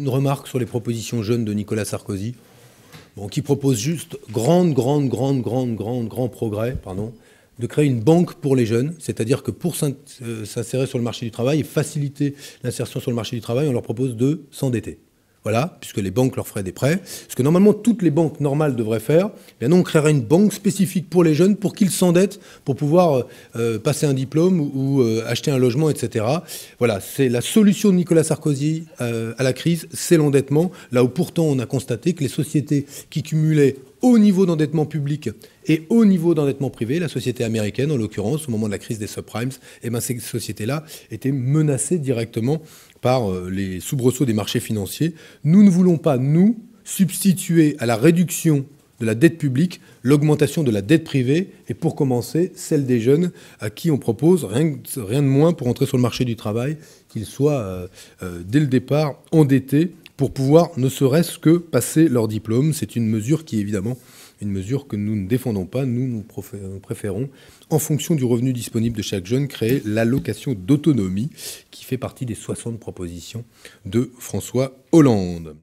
une remarque sur les propositions jeunes de Nicolas Sarkozy, qui propose juste grande, grande, grande, grande, grande, grand progrès, pardon, de créer une banque pour les jeunes, c'est-à-dire que pour euh, s'insérer sur le marché du travail et faciliter l'insertion sur le marché du travail, on leur propose de s'endetter. Voilà, puisque les banques leur feraient des prêts. Ce que normalement toutes les banques normales devraient faire, eh bien on créerait une banque spécifique pour les jeunes pour qu'ils s'endettent pour pouvoir euh, euh, passer un diplôme ou, euh, acheter un logement, etc. Voilà, c'est la solution de Nicolas Sarkozy à la crise, c'est l'endettement. Là où pourtant on a constaté que les sociétés qui cumulaient au niveau d'endettement public et au niveau d'endettement privé. La société américaine, en l'occurrence, au moment de la crise des subprimes, et eh ben, ces sociétés-là étaient menacées directement par euh, les soubresauts des marchés financiers. Nous ne voulons pas, nous, substituer à la réduction de la dette publique, l'augmentation de la dette privée, et pour commencer, celle des jeunes à qui on propose rien, de moins pour entrer sur le marché du travail, qu'ils soient euh, euh, dès le départ endettés pour pouvoir ne serait-ce que passer leur diplôme. C'est une mesure qui, évidemment, une mesure que nous ne défendons pas. Nous, nous préférons, en fonction du revenu disponible de chaque jeune, créer l'allocation d'autonomie, qui fait partie des 60 propositions de François Hollande.